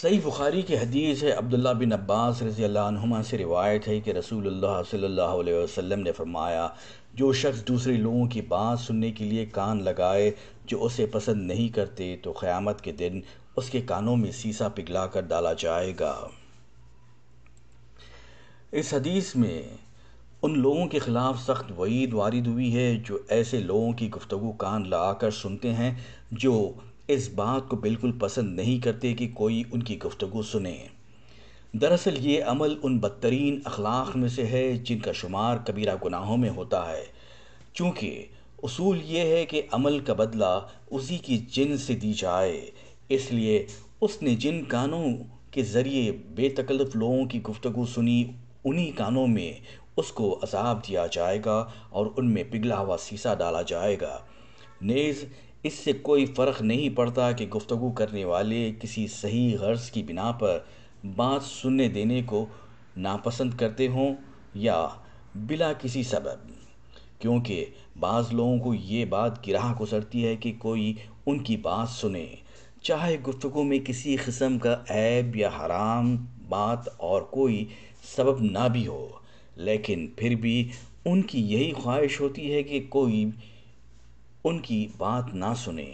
सही बुखारी की हदीस है अब्दुल्ला बिन अब्बास रजी अल्लाह से रिवायत है कि रसूल सल्ला वसल्लम ने फरमाया जो शख्स दूसरे लोगों की बात सुनने के लिए कान लगाए जो उसे पसंद नहीं करते तो क़्यामत के दिन उसके कानों में सीसा पिघला कर डाला जाएगा इस हदीस में उन लोगों के ख़िलाफ़ सख्त वईद वारिद हुई है जो ऐसे लोगों की गुफ्तु कान लगा कर सुनते हैं जो इस बात को बिल्कुल पसंद नहीं करते कि कोई उनकी गुफ्तु सुने दरअसल ये अमल उन बदतरीन अखलाक में से है जिनका शुमार कबीरा गुनाहों में होता है चूँकि असूल ये है कि अमल का बदला उसी की जिन से दी जाए इसलिए उसने जिन कानों के ज़रिए बेतकल्फ लोगों की गुफ्तु सुनी उन्हीं कानों में उसको अजाब दिया जाएगा और उनमें पिघला हुआ सीसा डाला जाएगा नेज़ इससे कोई फ़र्क नहीं पड़ता कि गुफ्तु करने वाले किसी सही गर्ज़ की बिना पर बात सुनने देने को नापसंद करते हों या बिला किसी सबब क्योंकि बाज़ लोगों को ये बात गिराह गुजरती है कि कोई उनकी बात सुने चाहे गुफ्तु में किसी किस्म का ऐब या हराम बात और कोई सबब ना भी हो लेकिन फिर भी उनकी यही ख्वाहिश होती है कि कोई उनकी बात ना सुने